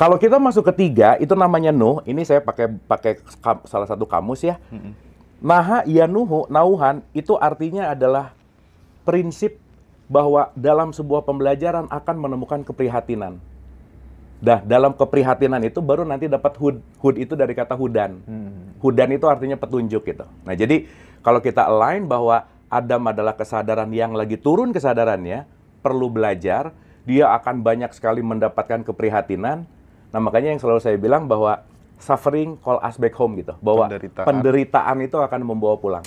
Kalau kita masuk ketiga itu namanya Nuh. Ini saya pakai pakai salah satu kamus ya. -hmm. Naha Nuhu, nauhan itu artinya adalah prinsip bahwa dalam sebuah pembelajaran akan menemukan keprihatinan. Dah dalam keprihatinan itu baru nanti dapat hud. Hud itu dari kata hudan. Hmm. Hudan itu artinya petunjuk gitu. Nah, jadi kalau kita align bahwa Adam adalah kesadaran yang lagi turun kesadarannya, perlu belajar, dia akan banyak sekali mendapatkan keprihatinan, Nah makanya yang selalu saya bilang bahwa suffering call us back home gitu, bahwa penderitaan, penderitaan itu akan membawa pulang.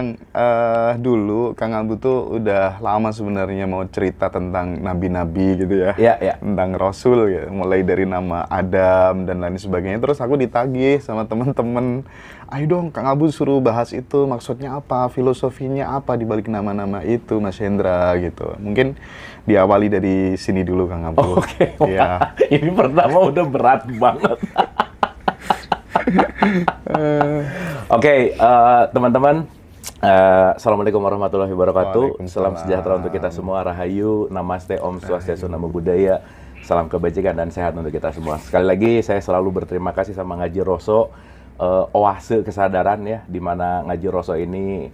Kang uh, eh, dulu Kang Abu tuh udah lama sebenarnya mau cerita tentang nabi-nabi gitu ya. Iya, iya. Tentang rasul ya, mulai dari nama Adam dan lain sebagainya. Terus aku ditagih sama teman-teman "Ayo dong Kang Abu suruh bahas itu, maksudnya apa? Filosofinya apa dibalik nama-nama itu, Mas Hendra?" gitu. Mungkin diawali dari sini dulu Kang Abu. Oh, Oke. Okay. Ya. Ini pertama udah berat banget. Oke, okay, uh, eh, teman-teman, Uh, Assalamualaikum warahmatullahi wabarakatuh. Salam sejahtera untuk kita semua. Rahayu, Namaste, Om Swastiastu, Namo Buddhaya. Salam kebajikan dan sehat untuk kita semua. Sekali lagi saya selalu berterima kasih sama Ngaji Roso, uh, eh, oase kesadaran ya, di mana Ngaji Roso ini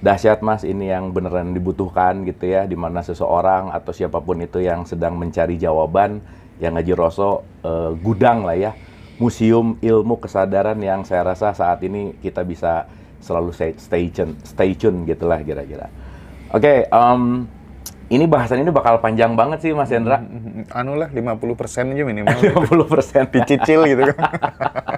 dahsyat mas, ini yang beneran dibutuhkan gitu ya, di mana seseorang atau siapapun itu yang sedang mencari jawaban, yang Ngaji Roso uh, eh, gudang lah ya, museum ilmu kesadaran yang saya rasa saat ini kita bisa selalu stay, stay tune, stay tune gitulah kira-kira. Oke, okay, um, ini bahasan ini bakal panjang banget sih Mas Hendra. Anu lah 50 persen aja minimal. 50 persen. Dicicil gitu kan.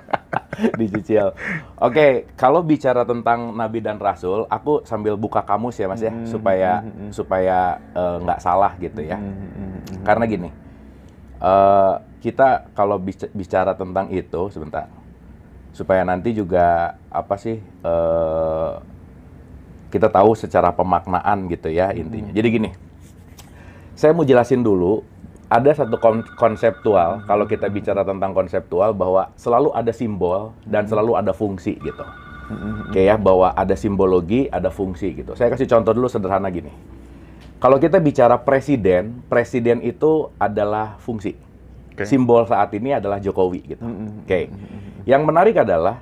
Dicicil. Oke, okay, kalau bicara tentang Nabi dan Rasul, aku sambil buka kamus ya Mas ya, mm-hmm. supaya mm-hmm. supaya eh, nggak uh, salah gitu ya. Mm-hmm. Karena gini, uh, kita kalau bicara tentang itu sebentar supaya nanti juga apa sih uh, kita tahu secara pemaknaan gitu ya intinya. Hmm. Jadi gini, saya mau jelasin dulu ada satu konseptual hmm. kalau kita bicara tentang konseptual bahwa selalu ada simbol dan hmm. selalu ada fungsi gitu. Hmm. Kayak ya bahwa ada simbologi, ada fungsi gitu. Saya kasih contoh dulu sederhana gini. Kalau kita bicara presiden, presiden itu adalah fungsi. Okay. Simbol saat ini adalah Jokowi gitu. Mm -hmm. Oke. Okay. Mm-hmm. Mm-hmm. Yang menarik adalah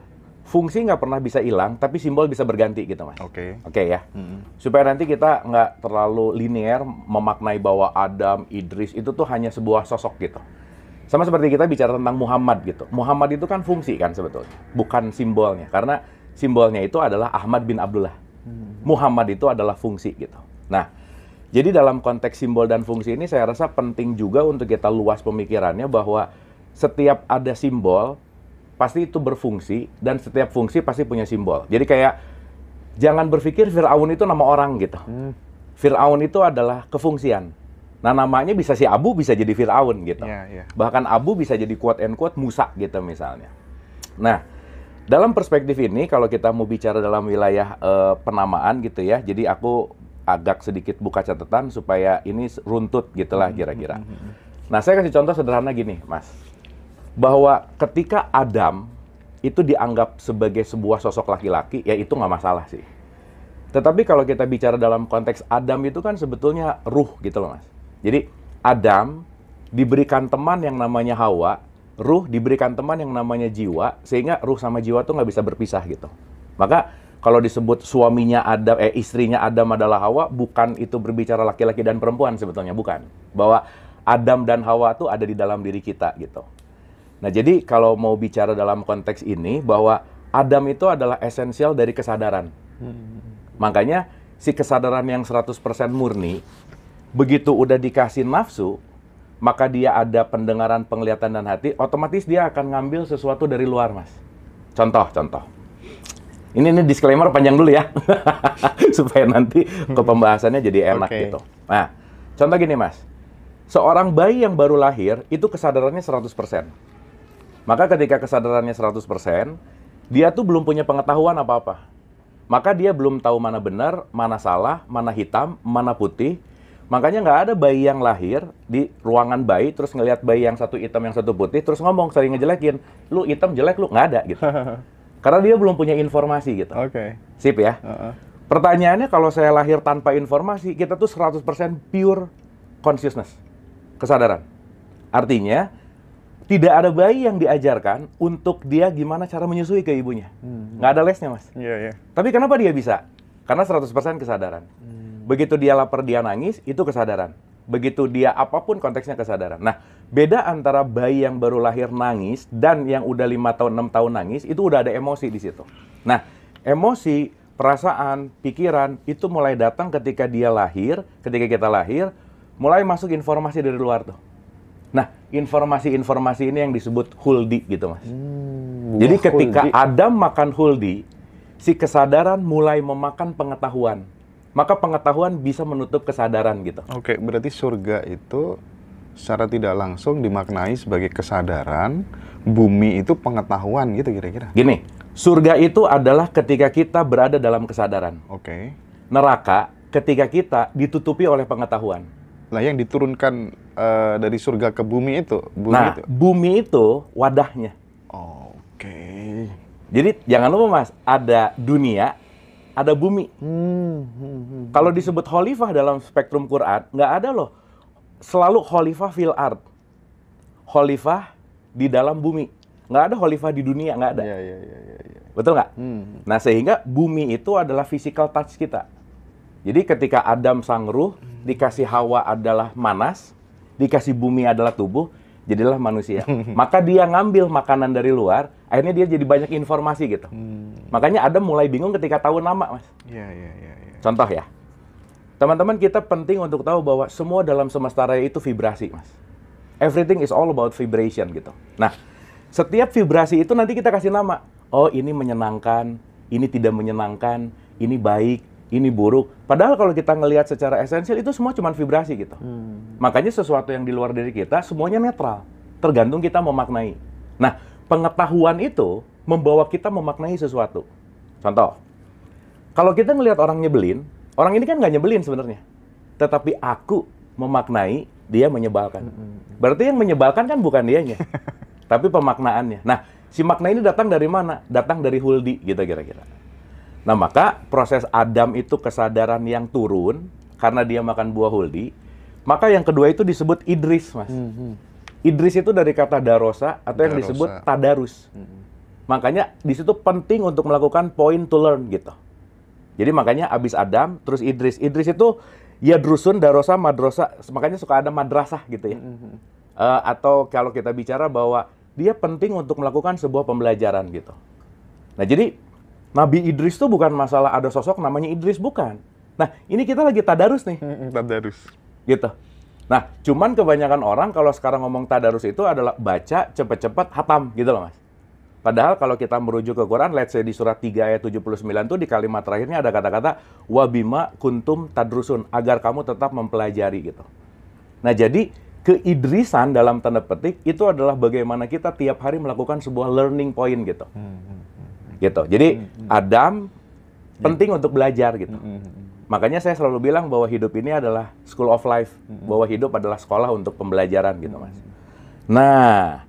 fungsi nggak pernah bisa hilang, tapi simbol bisa berganti gitu mas. Oke. Okay. Oke okay, ya. Mm -hmm. Supaya nanti kita nggak terlalu linear memaknai bahwa Adam, Idris itu tuh hanya sebuah sosok gitu. Sama seperti kita bicara tentang Muhammad gitu. Muhammad itu kan fungsi kan sebetulnya, bukan simbolnya. Karena simbolnya itu adalah Ahmad bin Abdullah. Mm -hmm. Muhammad itu adalah fungsi gitu. Nah, jadi dalam konteks simbol dan fungsi ini saya rasa penting juga untuk kita luas pemikirannya bahwa setiap ada simbol pasti itu berfungsi dan setiap fungsi pasti punya simbol. Jadi kayak jangan berpikir Firaun itu nama orang gitu. Hmm. Firaun itu adalah kefungsian. Nah namanya bisa si Abu bisa jadi Firaun gitu. Yeah, yeah. Bahkan Abu bisa jadi quote and quote Musa gitu misalnya. Nah, dalam perspektif ini kalau kita mau bicara dalam wilayah uh, penamaan gitu ya. Jadi aku agak sedikit buka catatan supaya ini runtut gitulah hmm, kira-kira. Hmm, hmm, nah, saya kasih contoh sederhana gini, Mas. Bahwa ketika Adam itu dianggap sebagai sebuah sosok laki-laki, ya itu nggak masalah sih. Tetapi kalau kita bicara dalam konteks Adam itu kan sebetulnya ruh gitu loh, Mas. Jadi Adam diberikan teman yang namanya Hawa, ruh diberikan teman yang namanya jiwa, sehingga ruh sama jiwa tuh nggak bisa berpisah gitu. Maka kalau disebut suaminya Adam, eh istrinya Adam adalah Hawa, bukan itu berbicara laki-laki dan perempuan sebetulnya, bukan. Bahwa Adam dan Hawa itu ada di dalam diri kita gitu. Nah jadi kalau mau bicara dalam konteks ini bahwa Adam itu adalah esensial dari kesadaran. Hmm. Makanya si kesadaran yang 100% murni, begitu udah dikasih nafsu, maka dia ada pendengaran, penglihatan, dan hati, otomatis dia akan ngambil sesuatu dari luar, Mas. Contoh, contoh ini ini disclaimer panjang dulu ya. Supaya nanti ke pembahasannya jadi enak okay. gitu. Nah, contoh gini Mas. Seorang bayi yang baru lahir itu kesadarannya 100%. Maka ketika kesadarannya 100%, dia tuh belum punya pengetahuan apa-apa. Maka dia belum tahu mana benar, mana salah, mana hitam, mana putih. Makanya nggak ada bayi yang lahir di ruangan bayi terus ngelihat bayi yang satu hitam yang satu putih terus ngomong sering ngejelekin, lu hitam jelek lu nggak ada gitu. Karena dia belum punya informasi gitu. Oke. Okay. Sip ya. Uh -uh. Pertanyaannya kalau saya lahir tanpa informasi, kita tuh 100% pure consciousness, kesadaran. Artinya tidak ada bayi yang diajarkan untuk dia gimana cara menyusui ke ibunya. Hmm. Nggak ada lesnya, Mas. Iya, yeah, iya. Yeah. Tapi kenapa dia bisa? Karena 100% kesadaran. Hmm. Begitu dia lapar, dia nangis, itu kesadaran. Begitu dia apapun konteksnya kesadaran. Nah, Beda antara bayi yang baru lahir nangis dan yang udah lima tahun, enam tahun nangis, itu udah ada emosi di situ. Nah, emosi, perasaan, pikiran, itu mulai datang ketika dia lahir, ketika kita lahir, mulai masuk informasi dari luar tuh. Nah, informasi-informasi ini yang disebut huldi gitu, Mas. Hmm, Jadi wah, ketika huldi. Adam makan huldi, si kesadaran mulai memakan pengetahuan. Maka pengetahuan bisa menutup kesadaran gitu. Oke, berarti surga itu secara tidak langsung dimaknai sebagai kesadaran, bumi itu pengetahuan gitu kira-kira. Gini, surga itu adalah ketika kita berada dalam kesadaran. Oke. Okay. Neraka ketika kita ditutupi oleh pengetahuan. Lah yang diturunkan uh, dari surga ke bumi itu, bumi nah, itu. bumi itu wadahnya. Oke. Okay. Jadi jangan lupa Mas, ada dunia, ada bumi. Hmm, hmm, hmm. Kalau disebut khalifah dalam spektrum Quran, nggak ada loh selalu khalifah fil art. Khalifah di dalam bumi. Nggak ada khalifah di dunia, nggak ada. ya, ya, ya, ya, ya. Betul nggak? Hmm. Nah, sehingga bumi itu adalah physical touch kita. Jadi ketika Adam sang ruh, hmm. dikasih Hawa adalah manas, dikasih bumi adalah tubuh, jadilah manusia. Maka dia ngambil makanan dari luar, akhirnya dia jadi banyak informasi gitu. Hmm. Makanya Adam mulai bingung ketika tahu nama, Mas. Ya ya ya. ya. Contoh ya Teman-teman, kita penting untuk tahu bahwa semua dalam semesta raya itu vibrasi, Mas. Everything is all about vibration gitu. Nah, setiap vibrasi itu nanti kita kasih nama. Oh, ini menyenangkan, ini tidak menyenangkan, ini baik, ini buruk. Padahal kalau kita ngelihat secara esensial itu semua cuma vibrasi gitu. Hmm. Makanya sesuatu yang di luar diri kita semuanya netral, tergantung kita memaknai. Nah, pengetahuan itu membawa kita memaknai sesuatu. Contoh, kalau kita ngelihat orang nyebelin, Orang ini kan gak nyebelin sebenarnya. Tetapi aku memaknai dia menyebalkan. Berarti yang menyebalkan kan bukan dianya. tapi pemaknaannya. Nah, si makna ini datang dari mana? Datang dari Huldi gitu kira-kira. Nah, maka proses Adam itu kesadaran yang turun karena dia makan buah Huldi. Maka yang kedua itu disebut Idris, Mas. Mm-hmm. Idris itu dari kata darosa atau darosa. yang disebut tadarus. Mm-hmm. Makanya di situ penting untuk melakukan point to learn gitu. Jadi makanya abis Adam, terus Idris. Idris itu ya drusun, darosa, madrosa. Makanya suka ada madrasah gitu ya. Mm -hmm. uh, atau kalau kita bicara bahwa dia penting untuk melakukan sebuah pembelajaran gitu. Nah jadi Nabi Idris itu bukan masalah ada sosok namanya Idris bukan. Nah ini kita lagi tadarus nih. Mm-hmm, tadarus. Gitu. Nah cuman kebanyakan orang kalau sekarang ngomong tadarus itu adalah baca cepet-cepet hatam gitu loh mas. Padahal kalau kita merujuk ke Quran, let's say di surat 3 ayat 79 itu di kalimat terakhirnya ada kata-kata wabima kuntum tadrusun agar kamu tetap mempelajari gitu. Nah jadi keidrisan dalam tanda petik itu adalah bagaimana kita tiap hari melakukan sebuah learning point gitu. Hmm, hmm, hmm, gitu. Jadi Adam ya. penting untuk belajar gitu. Makanya saya selalu bilang bahwa hidup ini adalah school of life, bahwa hidup adalah sekolah untuk pembelajaran gitu, Mas. Nah,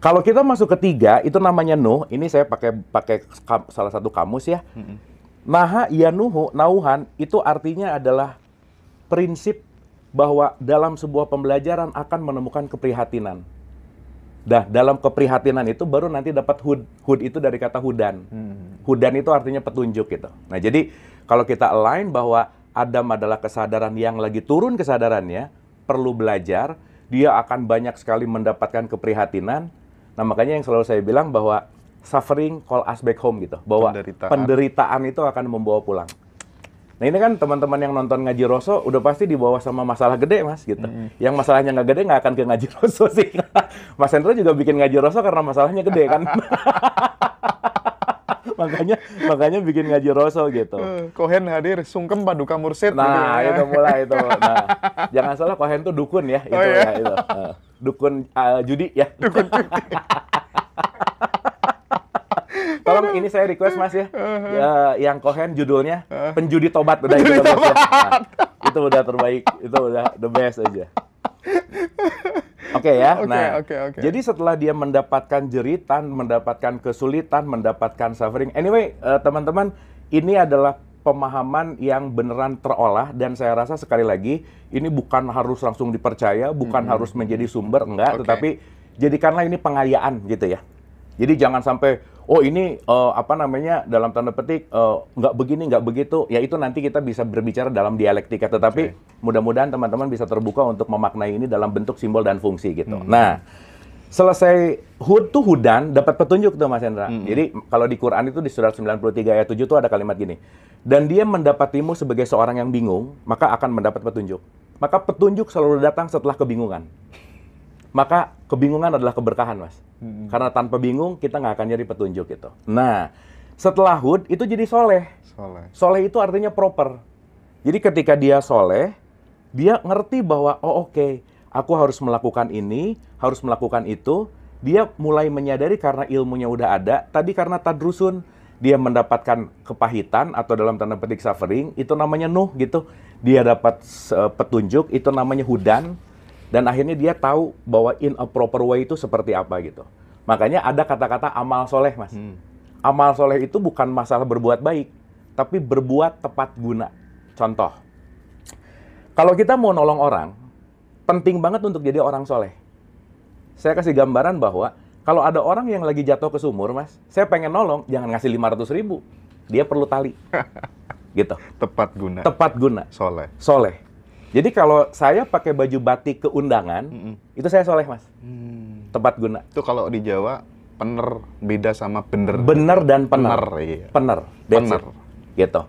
kalau kita masuk ketiga, itu namanya Nuh. Ini saya pakai pakai salah satu kamus ya. Mm -hmm. Naha ya nauhan, itu artinya adalah prinsip bahwa dalam sebuah pembelajaran akan menemukan keprihatinan. Dah dalam keprihatinan itu baru nanti dapat hud. Hud itu dari kata hudan. Mm-hmm. Hudan itu artinya petunjuk gitu. Nah jadi kalau kita align bahwa Adam adalah kesadaran yang lagi turun kesadarannya, perlu belajar, dia akan banyak sekali mendapatkan keprihatinan, Nah makanya yang selalu saya bilang bahwa suffering call us back home gitu, bahwa penderitaan, penderitaan itu akan membawa pulang. Nah ini kan teman-teman yang nonton ngaji rosso udah pasti dibawa sama masalah gede mas gitu. -hmm. Yang masalahnya nggak gede nggak akan ke ngaji rosso sih. mas Hendro juga bikin ngaji rosso karena masalahnya gede kan. makanya makanya bikin ngaji rosso gitu. Eh, Kohen hadir, sungkem paduka mursid. Nah gitu ya. itu mulai itu. Nah, jangan salah Kohen tuh dukun ya oh, itu iya? ya itu. Uh dukun uh, judi ya. Dukun judi. Tolong ini saya request Mas ya. Uh-huh. ya yang Kohen judulnya uh-huh. Penjudi Tobat udah Penjudi itu tobat. Nah, itu udah terbaik, itu udah the best aja. Oke okay, ya. Okay, nah, okay, okay. jadi setelah dia mendapatkan jeritan, mendapatkan kesulitan, mendapatkan suffering. Anyway, eh, teman-teman, uh, teman -teman, ini adalah pemahaman yang beneran terolah dan saya rasa sekali lagi ini bukan harus langsung dipercaya, bukan hmm. harus menjadi sumber enggak, okay. tetapi jadikanlah ini pengayaan gitu ya. Jadi jangan sampai oh ini uh, apa namanya dalam tanda petik uh, eh, nggak begini enggak begitu ya itu nanti kita bisa berbicara dalam dialektika tetapi okay. mudah-mudahan teman-teman bisa terbuka untuk memaknai ini dalam bentuk simbol dan fungsi gitu. Hmm. Nah, selesai hud tuh hudan dapat petunjuk tuh Mas Hendra. Mm -hmm. Jadi kalau di Quran itu di surat 93 ayat 7 tuh ada kalimat gini. Dan dia mendapatimu sebagai seorang yang bingung, maka akan mendapat petunjuk. Maka petunjuk selalu datang setelah kebingungan. Maka kebingungan adalah keberkahan, Mas. Mm -hmm. Karena tanpa bingung kita nggak akan nyari petunjuk itu. Nah, setelah hud itu jadi soleh. Soleh. Soleh itu artinya proper. Jadi ketika dia soleh, dia ngerti bahwa oh oke, okay, aku harus melakukan ini, harus melakukan itu. Dia mulai menyadari karena ilmunya udah ada, tadi karena tadrusun, dia mendapatkan kepahitan atau dalam tanda petik suffering, itu namanya nuh gitu. Dia dapat uh, petunjuk, itu namanya hudan. Dan akhirnya dia tahu bahwa in a proper way itu seperti apa gitu. Makanya ada kata-kata amal soleh, Mas. Hmm. Amal soleh itu bukan masalah berbuat baik, tapi berbuat tepat guna. Contoh, kalau kita mau nolong orang, penting banget untuk jadi orang soleh. Saya kasih gambaran bahwa kalau ada orang yang lagi jatuh ke sumur, Mas, saya pengen nolong, jangan ngasih 500 ribu. Dia perlu tali. gitu. Tepat guna. Tepat guna. Soleh. Soleh. Jadi kalau saya pakai baju batik keundangan, mm -mm. itu saya soleh, Mas. Hmm. Tepat guna. Itu kalau di Jawa, pener beda sama bener. Bener dan pener. Pener. Iya. Pener. pener. It. Gitu.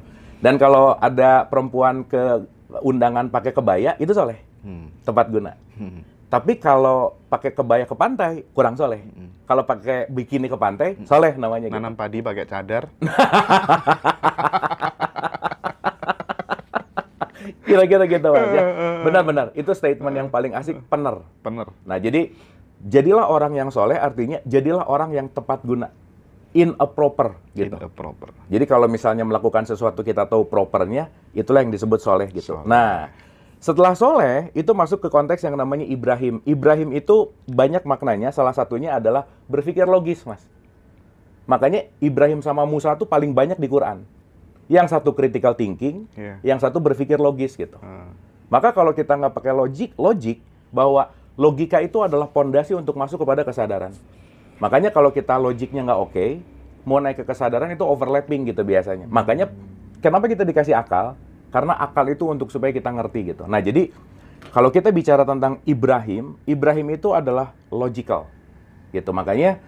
Dan kalau ada perempuan ke undangan pakai kebaya, itu soleh hmm. tempat guna. Hmm. Tapi kalau pakai kebaya ke pantai kurang soleh. Hmm. Kalau pakai bikini ke pantai hmm. soleh namanya. Gitu. Nanam gitu. padi pakai cadar. Kira-kira gitu mas Benar-benar ya. eh, eh, eh. itu statement yang paling asik pener. Pener. Nah jadi jadilah orang yang soleh artinya jadilah orang yang tepat guna in a proper gitu. In a proper. Jadi kalau misalnya melakukan sesuatu kita tahu propernya, itulah yang disebut soleh gitu. Soleh. Nah, setelah Soleh, itu masuk ke konteks yang namanya Ibrahim. Ibrahim itu banyak maknanya, salah satunya adalah berpikir logis, Mas. Makanya Ibrahim sama Musa itu paling banyak di Quran. Yang satu critical thinking, yeah. yang satu berpikir logis gitu. Hmm. Maka kalau kita nggak pakai logik, logik bahwa logika itu adalah pondasi untuk masuk kepada kesadaran. Makanya kalau kita logiknya nggak oke, okay, mau naik ke kesadaran itu overlapping gitu biasanya. Makanya kenapa kita dikasih akal? Karena akal itu untuk supaya kita ngerti gitu. Nah, jadi kalau kita bicara tentang Ibrahim, Ibrahim itu adalah logical. Gitu. Makanya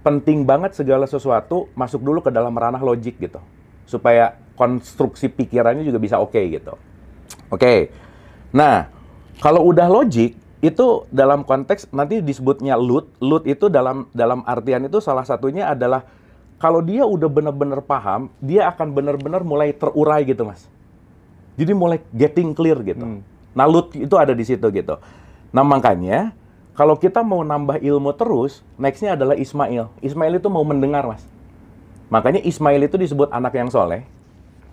penting banget segala sesuatu masuk dulu ke dalam ranah logik gitu. Supaya konstruksi pikirannya juga bisa oke okay, gitu. Oke. Okay. Nah, kalau udah logik itu dalam konteks nanti disebutnya lut. Lut itu dalam dalam artian itu salah satunya adalah kalau dia udah benar-benar paham, dia akan benar-benar mulai terurai gitu, Mas. Jadi mulai getting clear gitu. Hmm. Nah, loot itu ada di situ gitu. Nah makanya kalau kita mau nambah ilmu terus, nextnya adalah Ismail. Ismail itu mau mendengar mas. Makanya Ismail itu disebut anak yang soleh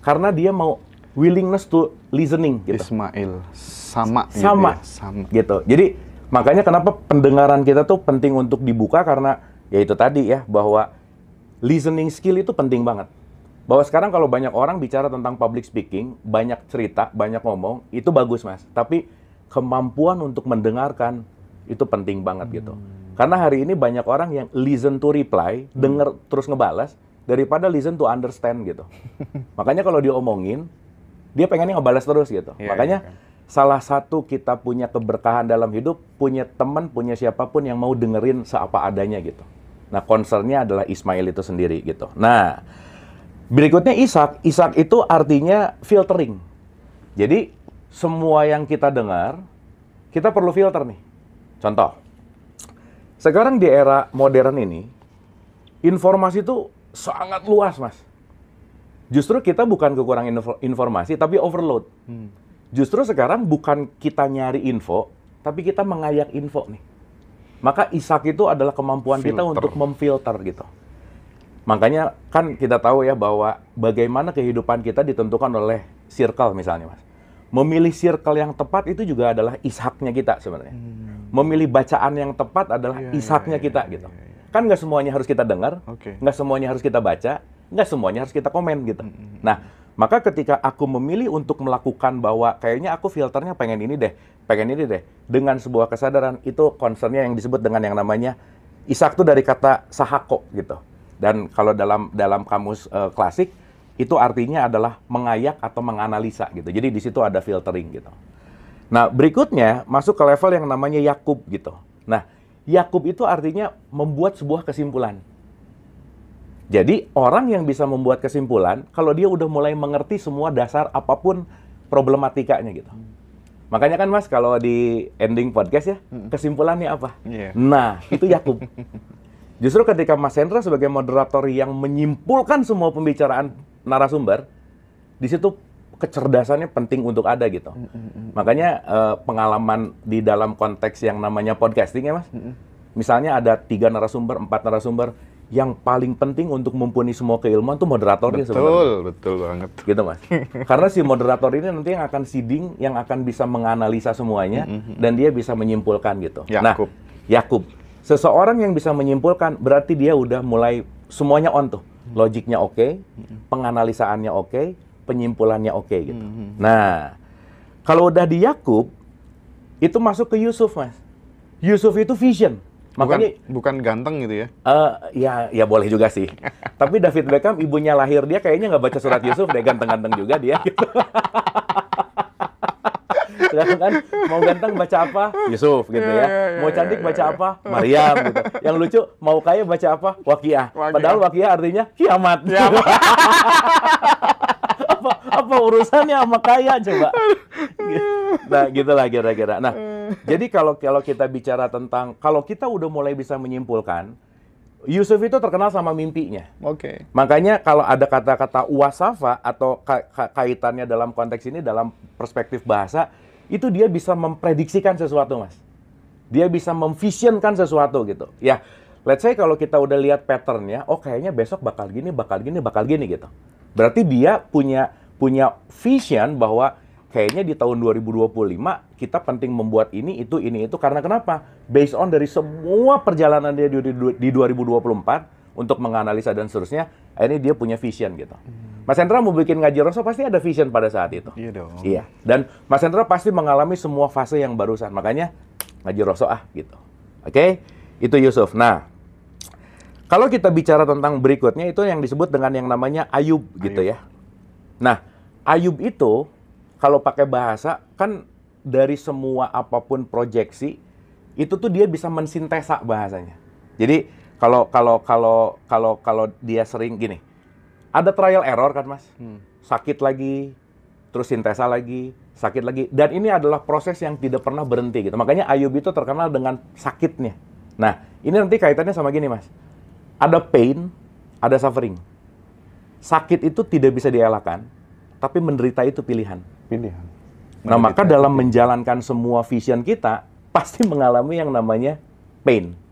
karena dia mau willingness to listening gitu. Ismail sama gitu ya, sama ya? sama gitu. Jadi makanya kenapa pendengaran kita tuh penting untuk dibuka karena ya itu tadi ya bahwa listening skill itu penting banget bahwa sekarang kalau banyak orang bicara tentang public speaking, banyak cerita, banyak ngomong, itu bagus mas. Tapi kemampuan untuk mendengarkan itu penting banget gitu. hmm. gitu. Karena hari ini banyak orang yang listen to reply, hmm. denger terus ngebalas, daripada listen to understand gitu. Makanya kalau diomongin, dia pengennya ngebalas terus gitu. Yeah, Makanya yeah, iya. salah satu kita punya keberkahan dalam hidup, punya teman, punya siapapun yang mau dengerin seapa adanya gitu. Nah concernnya adalah Ismail itu sendiri gitu. Nah Berikutnya isak Ishak itu artinya filtering. Jadi semua yang kita dengar, kita perlu filter nih. Contoh, sekarang di era modern ini, informasi itu sangat luas, Mas. Justru kita bukan kekurangan info informasi, tapi overload. Hmm. Justru sekarang bukan kita nyari info, tapi kita mengayak info nih. Maka isak itu adalah kemampuan Filter. kita untuk memfilter gitu. Makanya kan kita tahu ya bahwa bagaimana kehidupan kita ditentukan oleh circle misalnya mas. Memilih circle yang tepat itu juga adalah ishaknya kita sebenarnya. Hmm. Memilih bacaan yang tepat adalah yeah, iya, ishaknya yeah, kita yeah, gitu. Yeah, yeah. Kan nggak semuanya harus kita dengar, okay. semuanya harus kita baca, nggak semuanya harus kita komen gitu. Hmm, hmm, hmm. Nah maka ketika aku memilih untuk melakukan bahwa kayaknya aku filternya pengen ini deh, pengen ini deh, dengan sebuah kesadaran itu concernnya yang disebut dengan yang namanya ishak tuh dari kata sahako gitu dan kalau dalam dalam kamus uh, klasik itu artinya adalah mengayak atau menganalisa gitu. Jadi di situ ada filtering gitu. Nah, berikutnya masuk ke level yang namanya Yakub gitu. Nah, Yakub itu artinya membuat sebuah kesimpulan. Jadi orang yang bisa membuat kesimpulan kalau dia udah mulai mengerti semua dasar apapun problematikanya gitu. Makanya kan Mas kalau di ending podcast ya, hmm. kesimpulannya apa? Yeah. Nah, itu Yakub. Justru ketika Mas Hendra sebagai moderator yang menyimpulkan semua pembicaraan narasumber, di situ kecerdasannya penting untuk ada gitu. Mm -hmm. Makanya eh, pengalaman di dalam konteks yang namanya podcasting ya Mas. Mm -hmm. Misalnya ada tiga narasumber, empat narasumber, yang paling penting untuk mumpuni semua keilmuan itu moderatornya betul, sebenarnya. Betul, betul banget. Gitu mas. Karena si moderator ini nanti yang akan seeding, yang akan bisa menganalisa semuanya, mm -hmm. dan dia bisa menyimpulkan gitu. Yakub. Nah, Yakub. Seseorang yang bisa menyimpulkan berarti dia udah mulai semuanya on tuh. Hmm. Logiknya oke, okay, hmm. penganalisaannya oke, okay, penyimpulannya oke okay, gitu. Hmm, nah, kalau udah di Yakub itu masuk ke Yusuf, Mas. Yusuf itu vision. Makanya bukan, bukan ganteng gitu ya? Uh, ya, ya boleh juga sih. Tapi David Beckham ibunya lahir dia kayaknya nggak baca surat Yusuf deh, ganteng-ganteng juga dia. Gitu. Sedangkan kan mau ganteng baca apa? Yusuf gitu ya. Iya, iya, iya, mau cantik baca apa? Maryam gitu. Yang lucu mau kaya baca apa? Waqiah. Padahal waqiah artinya kiamat. apa apa urusannya sama kaya coba? Nah, gitulah kira-kira. Nah, jadi kalau kalau kita bicara tentang kalau kita udah mulai bisa menyimpulkan Yusuf itu terkenal sama mimpinya. Oke. Okay. Makanya kalau ada kata-kata uasafa atau ka ka kaitannya dalam konteks ini dalam perspektif bahasa itu dia bisa memprediksikan sesuatu, Mas. Dia bisa memvisionkan sesuatu gitu. Ya, let's say kalau kita udah lihat patternnya, oh kayaknya besok bakal gini, bakal gini, bakal gini gitu. Berarti dia punya punya vision bahwa kayaknya di tahun 2025 kita penting membuat ini, itu, ini, itu. Karena kenapa? Based on dari semua perjalanan dia di, di, di 2024 untuk menganalisa dan seterusnya, ini dia punya vision gitu. Hmm. Mas Hendra mau bikin ngaji Rosso pasti ada vision pada saat itu. Iya dong. Iya. Dan Mas Hendra pasti mengalami semua fase yang barusan. Makanya ngaji Rosso ah gitu. Oke? Okay? Itu Yusuf. Nah, kalau kita bicara tentang berikutnya itu yang disebut dengan yang namanya Ayub, gitu Ayub. gitu ya. Nah, Ayub itu kalau pakai bahasa kan dari semua apapun proyeksi itu tuh dia bisa mensintesa bahasanya. Jadi kalau kalau kalau kalau kalau dia sering gini, ada trial error kan mas, hmm. sakit lagi, terus sintesa lagi, sakit lagi, dan ini adalah proses yang tidak pernah berhenti gitu. Makanya Ayub itu terkenal dengan sakitnya. Nah, ini nanti kaitannya sama gini mas, ada pain, ada suffering. Sakit itu tidak bisa dielakkan, tapi menderita itu pilihan. Pilihan. Nah, maka dalam menjalankan semua vision kita, pasti mengalami yang namanya pain.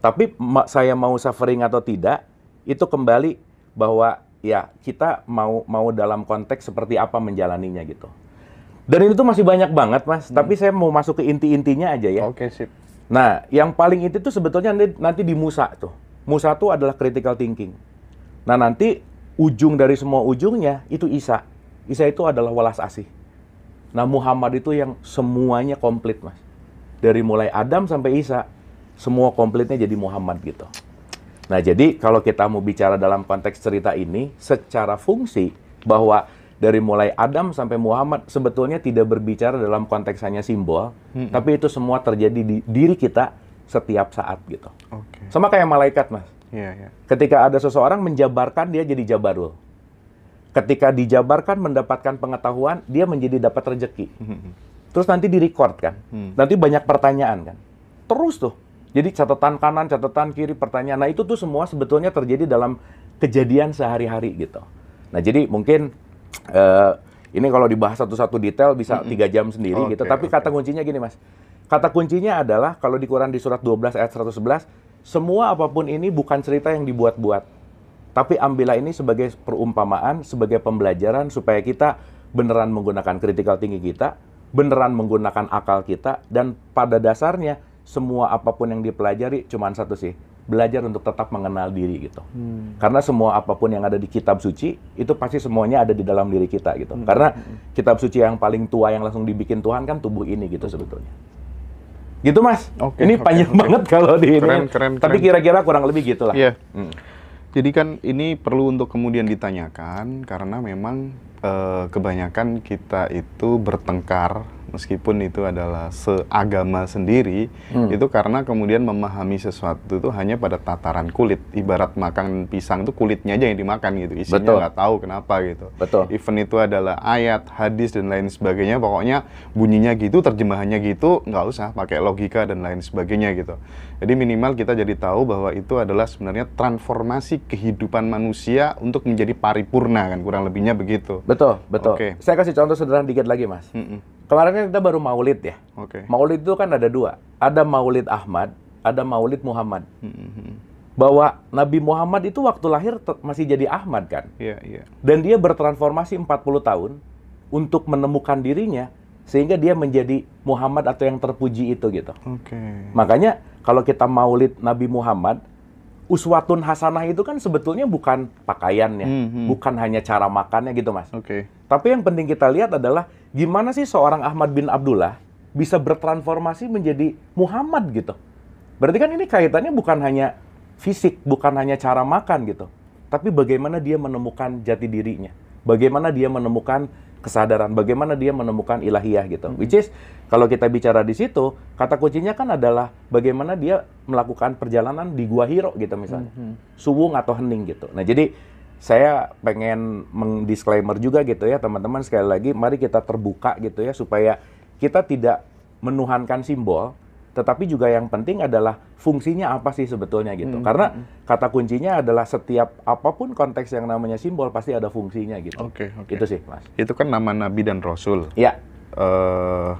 Tapi saya mau suffering atau tidak, itu kembali bahwa ya kita mau mau dalam konteks seperti apa menjalaninya gitu. Dan itu masih banyak banget mas, hmm. tapi saya mau masuk ke inti-intinya aja ya. Oke okay, sip. Nah, yang paling inti itu sebetulnya nanti, nanti di Musa tuh. Musa tuh adalah critical thinking. Nah nanti ujung dari semua ujungnya itu Isa. Isa itu adalah welas asih. Nah Muhammad itu yang semuanya komplit mas. Dari mulai Adam sampai Isa, semua komplitnya jadi Muhammad gitu. Nah, jadi kalau kita mau bicara dalam konteks cerita ini secara fungsi bahwa dari mulai Adam sampai Muhammad sebetulnya tidak berbicara dalam konteks hanya simbol, hmm. tapi itu semua terjadi di diri kita setiap saat gitu. Okay. Sama kayak malaikat, Mas. Yeah, yeah. Ketika ada seseorang menjabarkan dia jadi jabarul. Ketika dijabarkan mendapatkan pengetahuan, dia menjadi dapat rejeki. Terus nanti direcord kan. Hmm. Nanti banyak pertanyaan kan. Terus tuh jadi catatan kanan, catatan kiri, pertanyaan. Nah itu tuh semua sebetulnya terjadi dalam kejadian sehari-hari gitu. Nah jadi mungkin uh, ini kalau dibahas satu-satu detail bisa tiga jam sendiri okay, gitu. Tapi okay. kata kuncinya gini mas. Kata kuncinya adalah kalau di Quran di surat 12 ayat 111, semua apapun ini bukan cerita yang dibuat-buat. Tapi ambillah ini sebagai perumpamaan, sebagai pembelajaran supaya kita beneran menggunakan critical tinggi kita, beneran menggunakan akal kita, dan pada dasarnya semua apapun yang dipelajari cuma satu sih belajar untuk tetap mengenal diri gitu hmm. karena semua apapun yang ada di kitab suci itu pasti semuanya ada di dalam diri kita gitu hmm. karena hmm. kitab suci yang paling tua yang langsung dibikin Tuhan kan tubuh ini gitu sebetulnya gitu mas okay, ini okay, panjang okay. banget kalau di keren, ini keren, tapi kira-kira kurang lebih gitulah yeah. hmm. jadi kan ini perlu untuk kemudian ditanyakan karena memang uh, kebanyakan kita itu bertengkar meskipun itu adalah seagama sendiri hmm. itu karena kemudian memahami sesuatu itu hanya pada tataran kulit ibarat makan pisang itu kulitnya aja yang dimakan gitu isinya nggak tahu kenapa gitu betul even itu adalah ayat hadis dan lain sebagainya pokoknya bunyinya gitu terjemahannya gitu nggak usah pakai logika dan lain sebagainya gitu jadi minimal kita jadi tahu bahwa itu adalah sebenarnya transformasi kehidupan manusia untuk menjadi paripurna kan kurang lebihnya begitu betul betul okay. saya kasih contoh sederhana dikit lagi mas mm -mm Kemarin kan kita baru maulid ya. Oke. Okay. Maulid itu kan ada dua. Ada maulid Ahmad, ada maulid Muhammad. Mm-hmm. Bahwa Nabi Muhammad itu waktu lahir masih jadi Ahmad kan. Iya, yeah, iya. Yeah. Dan dia bertransformasi 40 tahun untuk menemukan dirinya sehingga dia menjadi Muhammad atau yang terpuji itu gitu. Oke. Okay. Makanya kalau kita maulid Nabi Muhammad, uswatun hasanah itu kan sebetulnya bukan pakaiannya, mm hmm. bukan hanya cara makannya gitu, Mas. Oke. Okay. Tapi yang penting kita lihat adalah gimana sih seorang Ahmad bin Abdullah bisa bertransformasi menjadi Muhammad gitu? Berarti kan ini kaitannya bukan hanya fisik, bukan hanya cara makan gitu, tapi bagaimana dia menemukan jati dirinya, bagaimana dia menemukan kesadaran, bagaimana dia menemukan ilahiyah gitu. Hmm. Which is kalau kita bicara di situ, kata kuncinya kan adalah bagaimana dia melakukan perjalanan di gua Hiro gitu misalnya. Hmm, hmm. Suwung atau hening gitu. Nah, jadi saya pengen mendisklaimer juga gitu ya teman-teman sekali lagi mari kita terbuka gitu ya supaya kita tidak menuhankan simbol tetapi juga yang penting adalah fungsinya apa sih sebetulnya gitu. Hmm. Karena hmm. kata kuncinya adalah setiap apapun konteks yang namanya simbol pasti ada fungsinya gitu. Oke, okay, okay. Itu sih, Mas. Itu kan nama nabi dan rasul. ya Uh,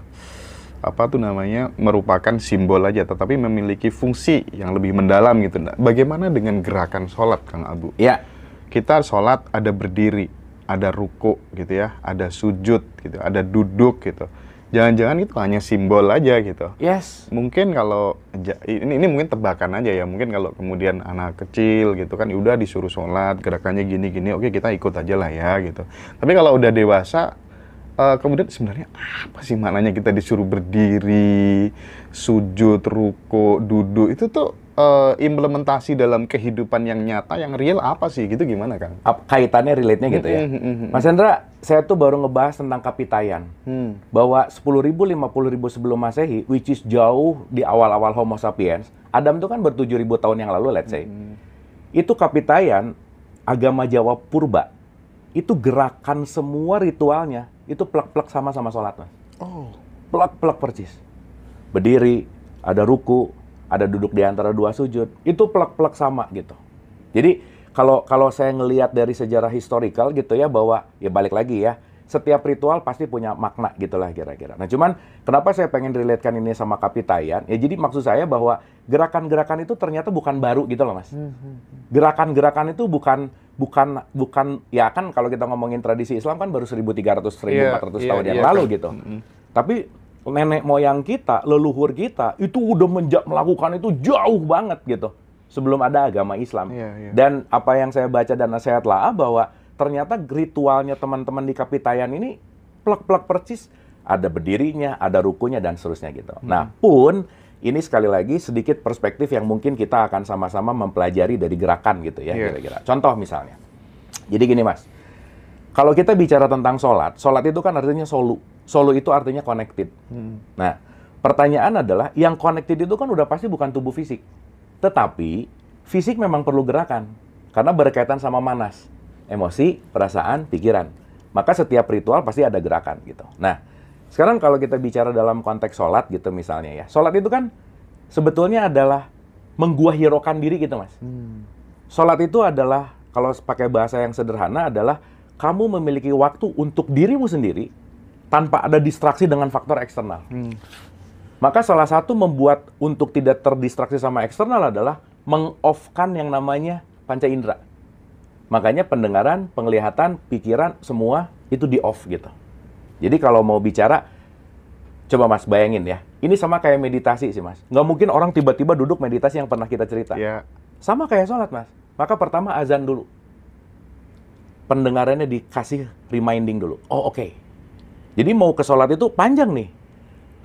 apa tuh namanya merupakan simbol aja tetapi memiliki fungsi yang lebih mendalam gitu. Bagaimana dengan gerakan sholat Kang Abu? Iya kita sholat ada berdiri, ada ruku gitu ya, ada sujud gitu, ada duduk gitu. Jangan-jangan itu hanya simbol aja gitu. Yes. Mungkin kalau ini ini mungkin tebakan aja ya. Mungkin kalau kemudian anak kecil gitu kan ya udah disuruh sholat gerakannya gini-gini, oke kita ikut aja lah ya gitu. Tapi kalau udah dewasa uh, kemudian sebenarnya apa sih maknanya kita disuruh berdiri, sujud, ruko, duduk itu tuh uh, implementasi dalam kehidupan yang nyata, yang real apa sih? Gitu gimana, kan kaitannya relate-nya gitu ya. Mm-hmm, mm-hmm, mm-hmm. Mas Hendra, saya tuh baru ngebahas tentang kapitayan. Hmm. Bahwa 10.000, 50.000 sebelum Masehi, which is jauh di awal-awal Homo sapiens, Adam tuh kan ber ribu tahun yang lalu, let's say. Hmm. Itu kapitayan agama Jawa purba. Itu gerakan semua ritualnya, itu plek-plek sama-sama sholat, Mas. Oh. Plek-plek percis. Berdiri, ada ruku, ada duduk di antara dua sujud, itu plek-plek sama gitu. Jadi kalau kalau saya ngelihat dari sejarah historical gitu ya bahwa ya balik lagi ya setiap ritual pasti punya makna gitulah kira-kira. Nah cuman kenapa saya pengen relatekan ini sama kapitayan? Ya jadi maksud saya bahwa gerakan-gerakan itu ternyata bukan baru gitu loh mas. Gerakan-gerakan itu bukan bukan bukan ya kan kalau kita ngomongin tradisi Islam kan baru 1300 1400 yeah, tahun yeah, yang yeah, lalu kan. gitu. Mm -hmm. Tapi nenek moyang kita, leluhur kita itu udah menja- melakukan itu jauh banget gitu sebelum ada agama Islam. Yeah, yeah. Dan apa yang saya baca dan nasihat lah bahwa ternyata ritualnya teman-teman di Kapitayan ini plek-plek persis ada berdirinya, ada rukunya dan seterusnya gitu. Hmm. Nah, pun ini sekali lagi sedikit perspektif yang mungkin kita akan sama-sama mempelajari dari gerakan gitu ya yeah. kira-kira. Contoh misalnya. Jadi gini Mas, kalau kita bicara tentang sholat, sholat itu kan artinya solu. Solu itu artinya connected. Hmm. Nah, pertanyaan adalah yang connected itu kan udah pasti bukan tubuh fisik. Tetapi fisik memang perlu gerakan karena berkaitan sama manas, emosi, perasaan, pikiran. Maka setiap ritual pasti ada gerakan gitu. Nah, sekarang kalau kita bicara dalam konteks sholat gitu misalnya ya. Sholat itu kan sebetulnya adalah mengguahirokan diri gitu mas. Hmm. Sholat itu adalah kalau pakai bahasa yang sederhana adalah kamu memiliki waktu untuk dirimu sendiri tanpa ada distraksi dengan faktor eksternal. Hmm. Maka salah satu membuat untuk tidak terdistraksi sama eksternal adalah mengoffkan yang namanya panca indera. Makanya pendengaran, penglihatan, pikiran semua itu di off gitu. Jadi kalau mau bicara coba Mas bayangin ya. Ini sama kayak meditasi sih Mas. Nggak mungkin orang tiba-tiba duduk meditasi yang pernah kita cerita. Yeah. Sama kayak sholat Mas. Maka pertama azan dulu pendengarannya dikasih reminding dulu. Oh oke. Okay. Jadi mau ke sholat itu panjang nih.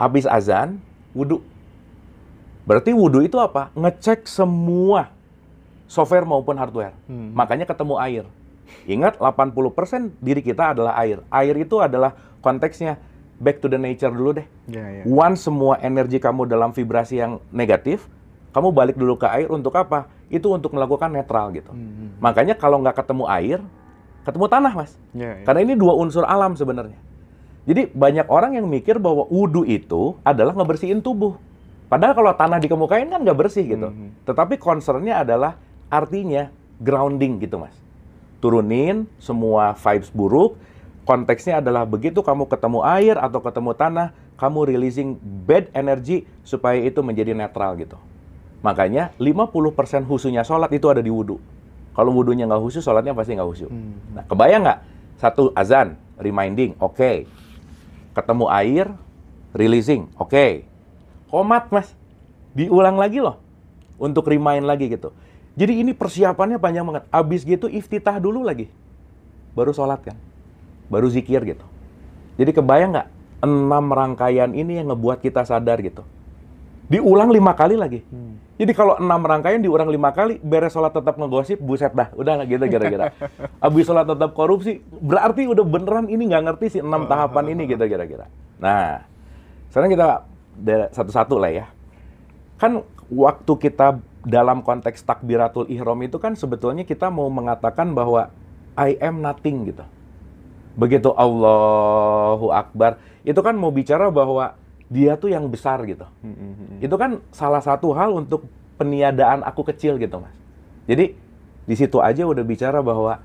Habis azan, wudhu. Berarti wudhu itu apa? Ngecek semua software maupun hardware. Hmm. Makanya ketemu air. Ingat 80% diri kita adalah air. Air itu adalah konteksnya back to the nature dulu deh. Yeah, yeah. One, semua energi kamu dalam vibrasi yang negatif, kamu balik dulu ke air untuk apa? Itu untuk melakukan netral gitu. -hmm. hmm. Makanya kalau nggak ketemu air, ketemu tanah mas. Yeah, yeah. Karena ini dua unsur alam sebenarnya. Jadi banyak orang yang mikir bahwa wudhu itu adalah ngebersihin tubuh. Padahal kalau tanah dikemukain kan nggak bersih gitu. Mm -hmm. Tetapi concernnya adalah artinya grounding gitu mas. Turunin semua vibes buruk. Konteksnya adalah begitu kamu ketemu air atau ketemu tanah, kamu releasing bad energy supaya itu menjadi netral gitu. Makanya 50% husunya sholat itu ada di wudhu. Kalau wudhunya nggak khusyuk, sholatnya pasti nggak khusyuk. Hmm. Nah, kebayang nggak? Satu, azan, reminding, oke. Okay. Ketemu air, releasing, oke. Okay. Komat, mas. Diulang lagi loh. Untuk remind lagi gitu. Jadi ini persiapannya panjang banget. Abis gitu iftitah dulu lagi. Baru sholat kan. Baru zikir gitu. Jadi kebayang nggak? Enam rangkaian ini yang ngebuat kita sadar gitu diulang lima kali lagi. Hmm. Jadi kalau enam rangkaian diulang lima kali, beres sholat tetap ngegosip, buset dah, udah gitu gara-gara. Abis sholat tetap korupsi, berarti udah beneran ini nggak ngerti sih enam tahapan ini gitu gara-gara. Nah, sekarang kita satu-satu lah ya. Kan waktu kita dalam konteks takbiratul ihram itu kan sebetulnya kita mau mengatakan bahwa I am nothing gitu. Begitu Allahu Akbar, itu kan mau bicara bahwa dia tuh yang besar gitu. Hmm hmm, hmm, hmm Itu kan salah satu hal untuk peniadaan aku kecil gitu, Mas. Jadi di situ aja udah bicara bahwa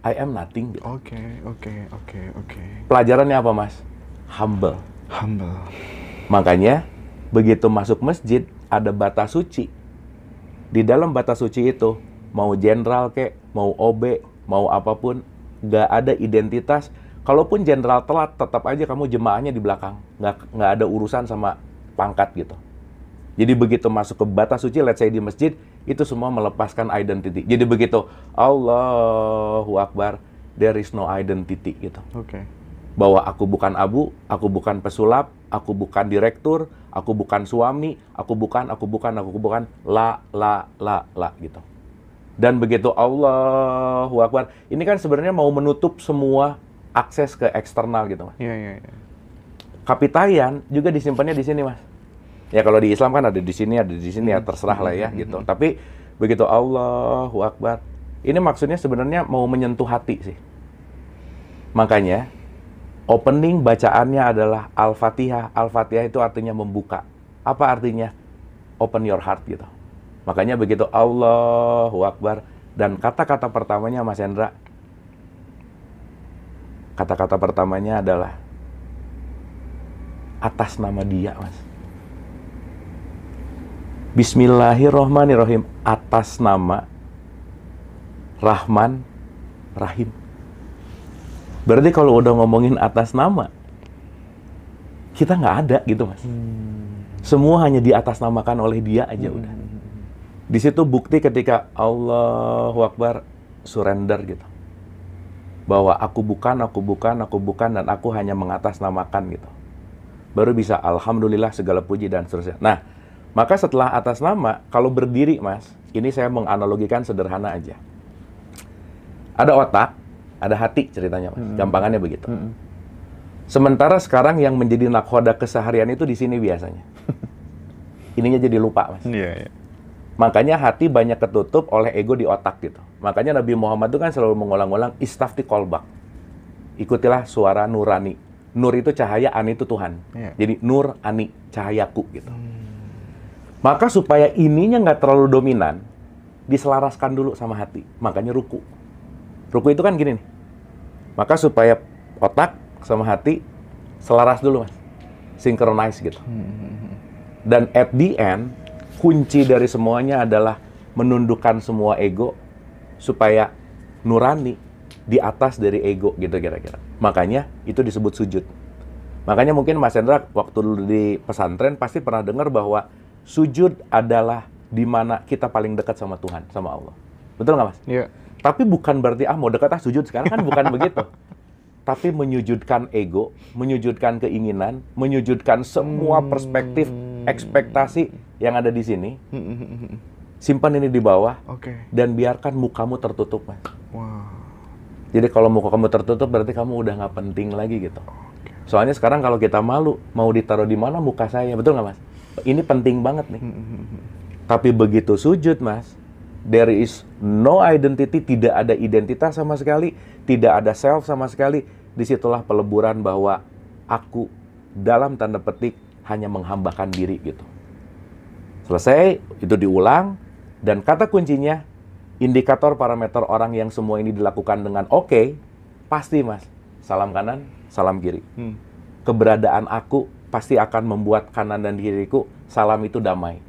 I am nothing gitu. Oke, oke, oke, oke. Pelajarannya apa, Mas? Humble. Humble. Makanya begitu masuk masjid ada batas suci. Di dalam batas suci itu mau jenderal kek, mau OB, mau apapun, gak ada identitas kalaupun jenderal telat tetap aja kamu jemaahnya di belakang nggak nggak ada urusan sama pangkat gitu jadi begitu masuk ke batas suci let's say di masjid itu semua melepaskan identity jadi begitu Allahu Akbar there is no identity gitu oke okay. bahwa aku bukan abu aku bukan pesulap aku bukan direktur aku bukan suami aku bukan aku bukan aku bukan la la la la gitu dan begitu Allah Akbar ini kan sebenarnya mau menutup semua akses ke eksternal gitu mas. Iya iya. iya. Kapitayan juga disimpannya di sini mas. Ya kalau di Islam kan ada di sini ada di sini ya mm-hmm. terserah lah ya mm-hmm. gitu. Tapi begitu Allah Akbar ini maksudnya sebenarnya mau menyentuh hati sih. Makanya opening bacaannya adalah Al-Fatihah. Al-Fatihah itu artinya membuka. Apa artinya? Open your heart gitu. Makanya begitu Allah Akbar dan kata-kata pertamanya Mas Hendra kata-kata pertamanya adalah atas nama dia mas Bismillahirrohmanirrohim atas nama Rahman Rahim berarti kalau udah ngomongin atas nama kita nggak ada gitu mas hmm. semua hanya di atas diatasnamakan oleh dia aja hmm. udah di situ bukti ketika Allah Akbar surrender gitu bahwa aku bukan, aku bukan, aku bukan, dan aku hanya mengatasnamakan gitu. Baru bisa Alhamdulillah segala puji dan seterusnya. Nah, maka setelah atas nama, kalau berdiri mas, ini saya menganalogikan sederhana aja. Ada otak, ada hati ceritanya mas, hmm. gampangannya begitu. Hmm. Sementara sekarang yang menjadi nakhoda keseharian itu di sini biasanya. Ininya jadi lupa mas. yeah, Yeah Makanya hati banyak ketutup oleh ego di otak gitu. Makanya Nabi Muhammad itu kan selalu mengulang-ulang istafti kolbak. Ikutilah suara nurani. Nur itu cahaya, ani itu Tuhan. Yeah. Jadi nur, ani, cahayaku gitu. Hmm. Maka supaya ininya nggak terlalu dominan, diselaraskan dulu sama hati. Makanya ruku. Ruku itu kan gini nih. Maka supaya otak sama hati selaras dulu mas. Synchronize gitu. Hmm, hmm, Dan at the end, kunci dari semuanya adalah menundukkan semua ego supaya nurani di atas dari ego gitu kira-kira. Makanya itu disebut sujud. Makanya mungkin Mas Hendra waktu di pesantren pasti pernah dengar bahwa sujud adalah di mana kita paling dekat sama Tuhan, sama Allah. Betul nggak Mas? Iya. Tapi bukan berarti ah mau dekat ah sujud sekarang kan bukan begitu. Tapi menyujudkan ego, menyujudkan keinginan, menyujudkan semua hmm. perspektif, ekspektasi, yang ada di sini. Hmm, hmm, hmm, simpan ini di bawah. Okay. Dan biarkan mukamu tertutup, Mas. Wow. Jadi kalau muka kamu tertutup berarti kamu udah nggak penting lagi gitu. Okay. Soalnya sekarang kalau kita malu mau ditaruh di mana muka saya, betul nggak, Mas? Ini penting banget nih. Tapi begitu sujud, Mas, there is no identity, tidak ada identitas sama sekali, tidak ada self sama sekali. Disitulah peleburan bahwa aku dalam tanda petik hanya menghambakan diri gitu. Selesai, itu diulang, dan kata kuncinya, indikator parameter orang yang semua ini dilakukan dengan oke, okay, pasti mas, salam kanan, salam kiri. Hmm. Keberadaan aku pasti akan membuat kanan dan kiriku, salam itu damai.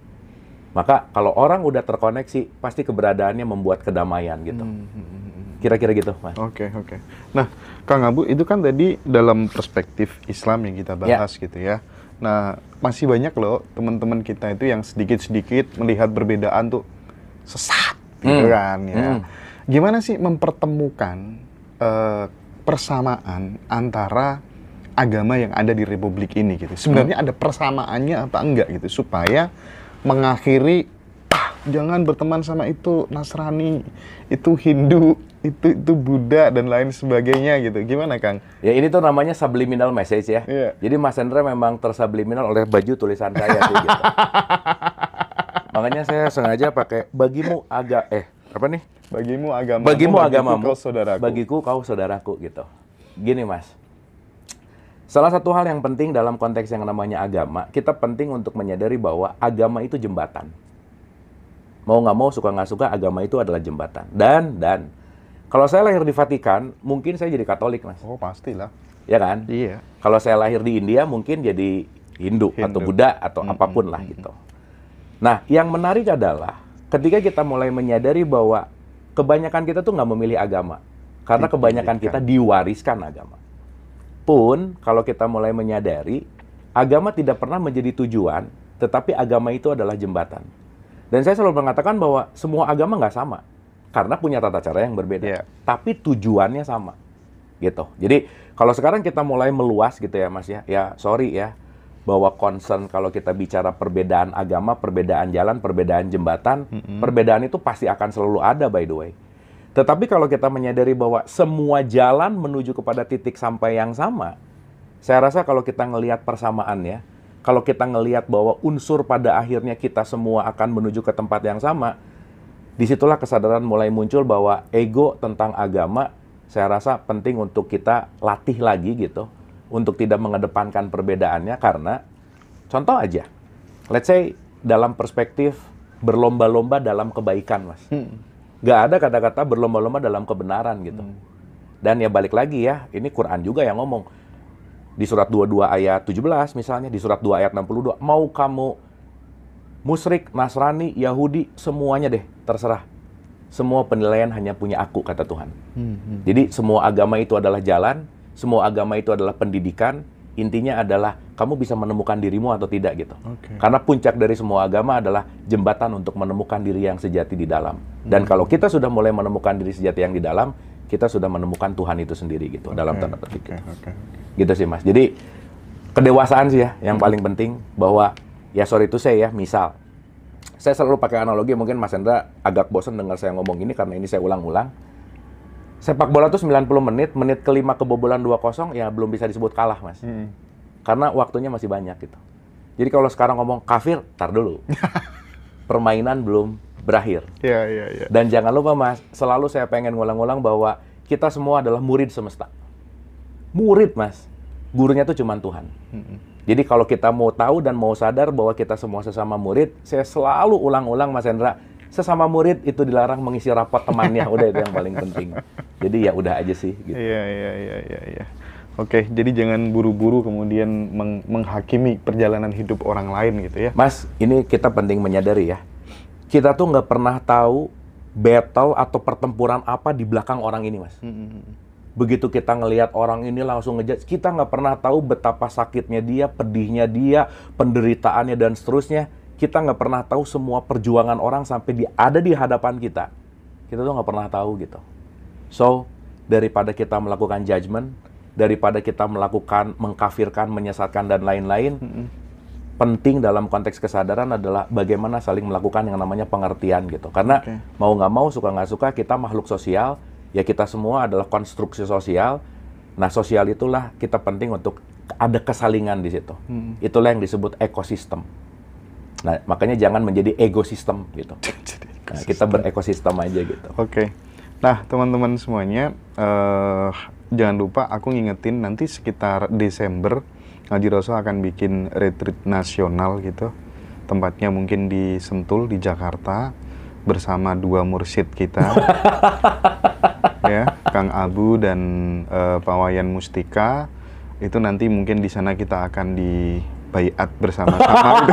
Maka kalau orang udah terkoneksi, pasti keberadaannya membuat kedamaian gitu. Hmm, hmm, hmm, Kira-kira gitu, Mas. Oke, okay, oke. Okay. Nah, Kang Abu, itu kan tadi dalam perspektif Islam yang kita bahas yeah. gitu ya Nah, masih banyak loh teman-teman kita itu yang sedikit-sedikit melihat perbedaan tuh sesat gitu hmm. kan ya. Hmm. Gimana sih mempertemukan uh, persamaan antara agama yang ada di republik ini gitu. Sebenarnya hmm. ada persamaannya apa enggak gitu supaya mengakhiri jangan berteman sama itu Nasrani, itu Hindu, itu itu Buddha dan lain sebagainya gitu. Gimana Kang? Ya ini tuh namanya subliminal message ya. Yeah. Jadi Mas Hendra memang tersubliminal oleh baju tulisan saya sih. Gitu. Makanya saya sengaja pakai bagimu agak eh apa nih? Bagimu agama. Bagimu agamamu. Kau saudaraku. Bagiku kau saudaraku gitu. Gini Mas. Salah satu hal yang penting dalam konteks yang namanya agama, kita penting untuk menyadari bahwa agama itu jembatan. Mau nggak mau, suka nggak suka, agama itu adalah jembatan. Dan, dan, kalau saya lahir di Vatikan, mungkin saya jadi Katolik, Mas. Oh, pastilah. Ya kan? Iya. Kalau saya lahir di India, mungkin jadi Hindu, Hindu. atau Buddha, atau mm -hmm. apapun lah gitu. Nah, yang menarik adalah ketika kita mulai menyadari bahwa kebanyakan kita tuh nggak memilih agama. Karena kebanyakan kita kan. diwariskan agama. Pun, kalau kita mulai menyadari, agama tidak pernah menjadi tujuan, tetapi agama itu adalah jembatan. Dan saya selalu mengatakan bahwa semua agama nggak sama karena punya tata cara yang berbeda, yeah. tapi tujuannya sama. Gitu. Jadi kalau sekarang kita mulai meluas gitu ya Mas ya. Ya sorry ya bahwa concern kalau kita bicara perbedaan agama, perbedaan jalan, perbedaan jembatan, mm -hmm. perbedaan itu pasti akan selalu ada by the way. Tetapi kalau kita menyadari bahwa semua jalan menuju kepada titik sampai yang sama, saya rasa kalau kita ngelihat persamaan ya kalau kita ngelihat bahwa unsur pada akhirnya kita semua akan menuju ke tempat yang sama, disitulah kesadaran mulai muncul bahwa ego tentang agama saya rasa penting untuk kita latih lagi gitu, untuk tidak mengedepankan perbedaannya karena contoh aja, let's say dalam perspektif berlomba-lomba dalam kebaikan mas, hmm. gak ada kata-kata berlomba-lomba dalam kebenaran gitu. Hmm. Dan ya balik lagi ya, ini Quran juga yang ngomong di surat 22 ayat 17 misalnya, di surat 2 ayat 62, mau kamu musyrik, Nasrani, Yahudi, semuanya deh, terserah. Semua penilaian hanya punya aku, kata Tuhan. Hmm, hmm. Jadi semua agama itu adalah jalan, semua agama itu adalah pendidikan, intinya adalah kamu bisa menemukan dirimu atau tidak gitu. Okay. Karena puncak dari semua agama adalah jembatan untuk menemukan diri yang sejati di dalam. Dan hmm. kalau kita sudah mulai menemukan diri sejati yang di dalam, kita sudah menemukan Tuhan itu sendiri gitu okay. dalam tanda petik. Gitu. Okay. gitu sih Mas. Jadi kedewasaan sih ya yang hmm. paling penting bahwa ya sorry itu saya ya misal saya selalu pakai analogi mungkin Mas Hendra agak bosan dengar saya ngomong ini karena ini saya ulang-ulang. Sepak bola tuh 90 menit, menit kelima kebobolan 2-0 ya belum bisa disebut kalah, Mas. Hmm. Karena waktunya masih banyak gitu. Jadi kalau sekarang ngomong kafir, tar dulu. Permainan belum berakhir. Iya, yeah, iya, Dan jangan lupa Mas, selalu saya pengen ngulang ulang bahwa kita semua adalah murid semesta. Murid, Mas. Gurunya itu cuma Tuhan. Jadi kalau kita mau tahu dan mau sadar bahwa kita semua sesama murid, saya selalu ulang-ulang Mas Hendra, sesama murid itu dilarang mengisi rapat temannya. Udah itu yang paling penting. Jadi ya udah aja sih gitu. Iya, iya, iya, iya, iya. Oke, jadi jangan buru-buru kemudian meng menghakimi perjalanan hidup orang lain gitu ya. Mas, ini kita penting menyadari ya. Kita tuh nggak pernah tahu battle atau pertempuran apa di belakang orang ini, Mas. Hmm. hmm, hmm. Begitu kita ngelihat orang ini langsung ngejat, kita nggak pernah tahu betapa sakitnya dia, pedihnya dia, penderitaannya dan seterusnya. Kita nggak pernah tahu semua perjuangan orang sampai di, ada di hadapan kita. Kita tuh nggak pernah tahu gitu. So, daripada kita melakukan judgement, daripada kita melakukan mengkafirkan, menyesatkan dan lain-lain, mm -hmm, hmm penting dalam konteks kesadaran adalah bagaimana saling melakukan yang namanya pengertian gitu. Karena okay. mau nggak mau suka nggak suka kita makhluk sosial, ya kita semua adalah konstruksi sosial. Nah sosial itulah kita penting untuk ada kesalingan di situ. Hmm. Itulah yang disebut ekosistem. Nah makanya jangan menjadi egosistem gitu. nah, kita berekosistem aja gitu. Oke. Okay. Nah teman-teman semuanya uh, jangan lupa aku ngingetin nanti sekitar Desember Haji Roso akan bikin retreat nasional gitu. Tempatnya mungkin di Sentul di Jakarta bersama dua mursid kita. ya, Kang Abu dan uh, Wayan Mustika. Itu nanti mungkin di sana kita akan di bayat bersama-sama.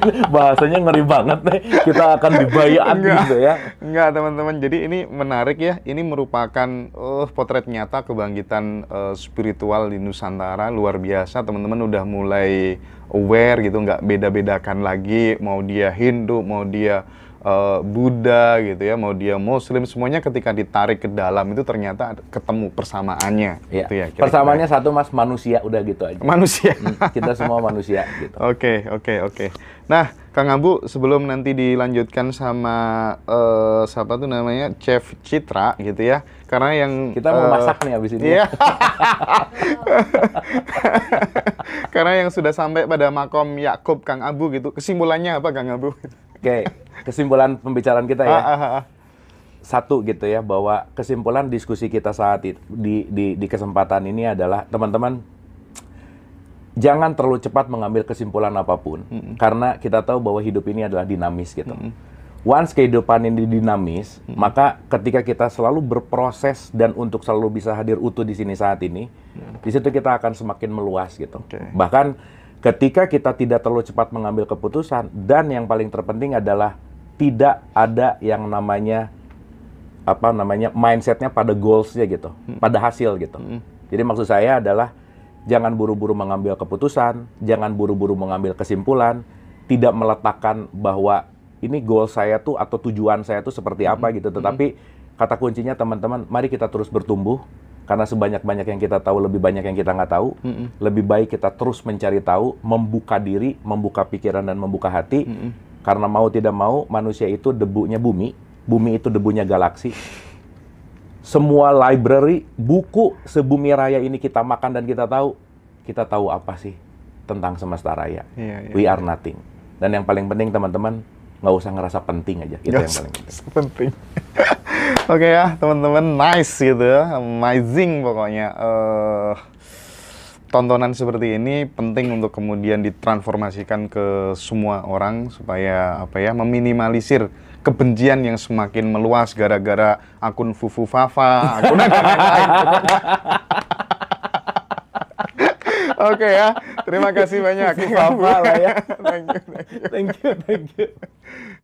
bahasanya ngeri banget nih. Kita akan dibayar gitu ya. Enggak, teman-teman. Jadi ini menarik ya. Ini merupakan uh, potret nyata kebangkitan uh, spiritual di Nusantara luar biasa. Teman-teman udah mulai aware gitu, nggak beda-bedakan lagi mau dia Hindu, mau dia uh, Buddha gitu ya, mau dia Muslim, semuanya ketika ditarik ke dalam itu ternyata ketemu persamaannya. Iya. Gitu ya, Persamaannya satu mas manusia udah gitu aja. Manusia. Hmm, kita semua manusia. gitu. Oke okay, oke okay, oke. Okay. Nah Kang Abu sebelum nanti dilanjutkan sama uh, siapa tuh namanya Chef Citra gitu ya, karena yang kita mau uh, masak nih abis ini. Iya. karena yang sudah sampai pada makom Yakub Kang Abu gitu, kesimpulannya apa Kang Abu? Oke, kesimpulan pembicaraan kita ya. Ah, ah, ah. Satu gitu ya bahwa kesimpulan diskusi kita saat itu, di, di di kesempatan ini adalah teman-teman jangan terlalu cepat mengambil kesimpulan apapun mm -hmm. karena kita tahu bahwa hidup ini adalah dinamis gitu. Mm -hmm once kehidupan ini dinamis, hmm. maka ketika kita selalu berproses dan untuk selalu bisa hadir utuh di sini saat ini, hmm. di situ kita akan semakin meluas gitu. Okay. Bahkan Ketika kita tidak terlalu cepat mengambil keputusan dan yang paling terpenting adalah tidak ada yang namanya apa namanya mindsetnya pada goalsnya gitu, hmm. pada hasil gitu. Hmm. Jadi maksud saya adalah jangan buru-buru mengambil keputusan, jangan buru-buru mengambil kesimpulan, tidak meletakkan bahwa ini goal saya tuh atau tujuan saya tuh seperti apa hmm. gitu. Hmm. Tetapi kata kuncinya teman-teman, mari kita terus bertumbuh, karena sebanyak-banyak yang kita tahu lebih banyak yang kita nggak tahu mm -mm. lebih baik kita terus mencari tahu membuka diri membuka pikiran dan membuka hati mm -mm. karena mau tidak mau manusia itu debunya bumi bumi itu debunya galaksi semua library buku sebumi raya ini kita makan dan kita tahu kita tahu apa sih tentang semesta raya yeah, yeah, we iya. are nothing dan yang paling penting teman-teman nggak usah ngerasa penting aja itu yang paling penting. penting. Oke okay ya teman-teman nice gitu ya, amazing pokoknya. Uh, tontonan seperti ini penting untuk kemudian ditransformasikan ke semua orang supaya apa ya meminimalisir kebencian yang semakin meluas gara-gara akun fufu fafa akun Oke okay, ya, terima kasih banyak. Papa ya. lah ya. thank you, thank you. Thank you, thank you.